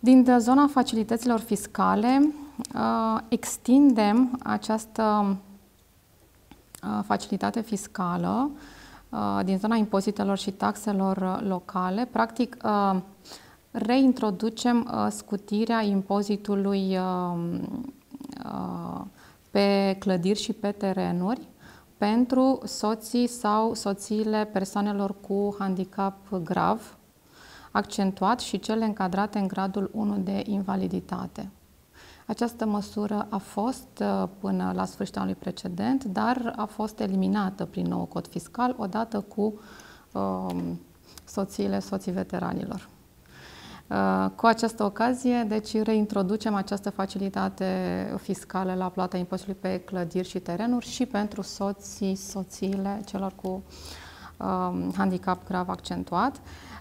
Din zona facilităților fiscale, uh, extindem această uh, facilitate fiscală uh, din zona impozitelor și taxelor locale. Practic, reintroducem scutirea impozitului pe clădiri și pe terenuri pentru soții sau soțiile persoanelor cu handicap grav, accentuat și cele încadrate în gradul 1 de invaliditate. Această măsură a fost uh, până la sfârșitul anului precedent, dar a fost eliminată prin nou cod fiscal odată cu um, soțiile, soții veteranilor. Uh, cu această ocazie, deci reintroducem această facilitate fiscală la plata impozitului pe clădiri și terenuri și pentru soții, soțiile celor cu Um, handicap grav accentuat.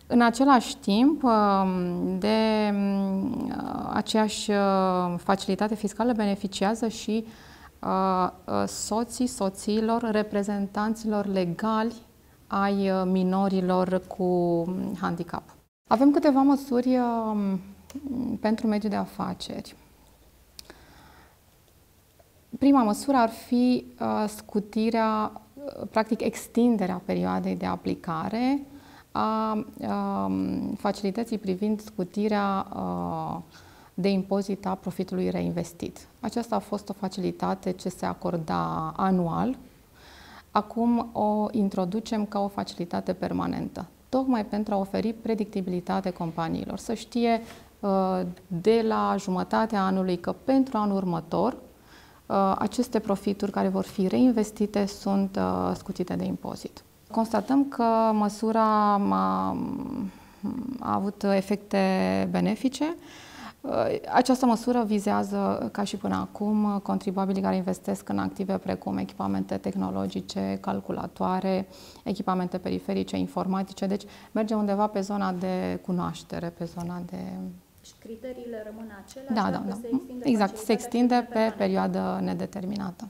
În același timp, um, de um, aceeași facilitate fiscală beneficiază și uh, uh, soții soțiilor reprezentanților legali ai uh, minorilor cu handicap. Avem câteva măsuri pentru mediul de afaceri. Prima măsură ar fi scutirea practic extinderea perioadei de aplicare a um, facilității privind scutirea uh, de impozit a profitului reinvestit. Aceasta a fost o facilitate ce se acorda anual. Acum o introducem ca o facilitate permanentă, tocmai pentru a oferi predictibilitate companiilor, să știe uh, de la jumătatea anului că pentru anul următor Uh, aceste profituri care vor fi reinvestite sunt uh, scutite de impozit. Constatăm că măsura a, avut efecte benefice. Uh, această măsură vizează, ca și până acum, contribuabilii care investesc în active precum echipamente tehnologice, calculatoare, echipamente periferice, informatice, deci merge undeva pe zona de cunoaștere, pe zona de și deci criteriile rămân aceleași? Da, da, da. Se da. extinde exact, se extinde pe perioadă nedeterminată.